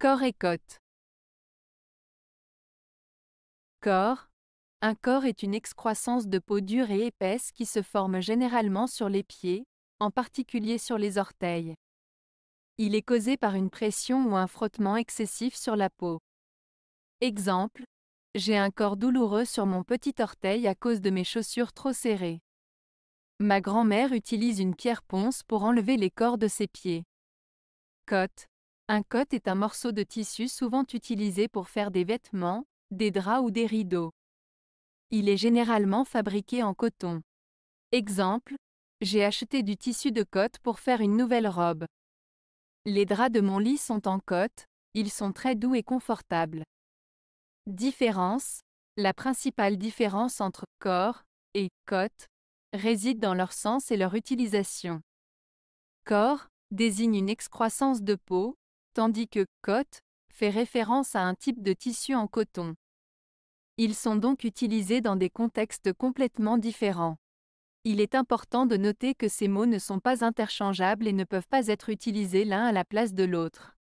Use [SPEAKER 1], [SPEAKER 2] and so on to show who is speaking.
[SPEAKER 1] Corps et côte. Corps. Un corps est une excroissance de peau dure et épaisse qui se forme généralement
[SPEAKER 2] sur les pieds, en particulier sur les orteils. Il est causé par une pression ou un frottement excessif sur la peau. Exemple, j'ai un corps douloureux sur mon petit orteil à cause de mes chaussures trop serrées. Ma grand-mère utilise une pierre ponce pour enlever les corps de ses pieds. Côte. Un cote est un morceau de tissu souvent utilisé pour faire des vêtements, des draps ou des rideaux. Il est généralement fabriqué en coton. Exemple, j'ai acheté du tissu de cote pour faire une nouvelle robe. Les draps de mon lit sont en cote, ils sont très doux et confortables. Différence La principale différence entre corps et cote réside dans leur sens et leur utilisation. Corps désigne une excroissance de peau, tandis que cote fait référence à un type de tissu en coton. Ils sont donc utilisés dans des contextes complètement différents. Il est important
[SPEAKER 1] de noter que ces mots ne sont pas interchangeables et ne peuvent pas être utilisés l'un à la place de l'autre.